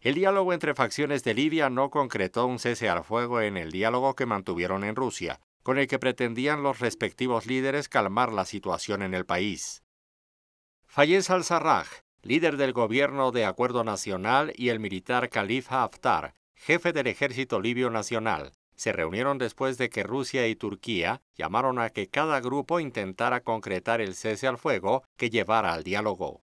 El diálogo entre facciones de Libia no concretó un cese al fuego en el diálogo que mantuvieron en Rusia, con el que pretendían los respectivos líderes calmar la situación en el país. Fayez al-Sarraj, líder del gobierno de acuerdo nacional, y el militar Khalifa Haftar, jefe del ejército libio nacional, se reunieron después de que Rusia y Turquía llamaron a que cada grupo intentara concretar el cese al fuego que llevara al diálogo.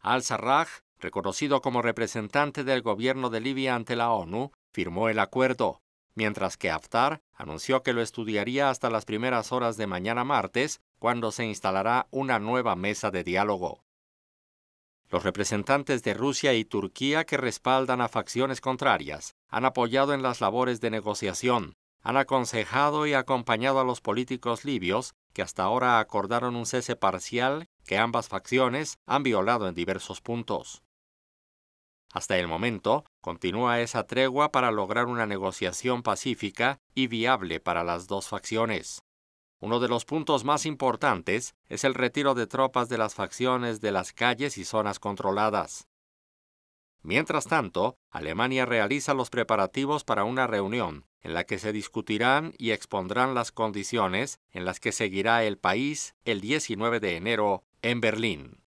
Al-Sarraj reconocido como representante del gobierno de Libia ante la ONU, firmó el acuerdo, mientras que Haftar anunció que lo estudiaría hasta las primeras horas de mañana martes, cuando se instalará una nueva mesa de diálogo. Los representantes de Rusia y Turquía que respaldan a facciones contrarias han apoyado en las labores de negociación, han aconsejado y acompañado a los políticos libios que hasta ahora acordaron un cese parcial que ambas facciones han violado en diversos puntos. Hasta el momento, continúa esa tregua para lograr una negociación pacífica y viable para las dos facciones. Uno de los puntos más importantes es el retiro de tropas de las facciones de las calles y zonas controladas. Mientras tanto, Alemania realiza los preparativos para una reunión en la que se discutirán y expondrán las condiciones en las que seguirá el país el 19 de enero en Berlín.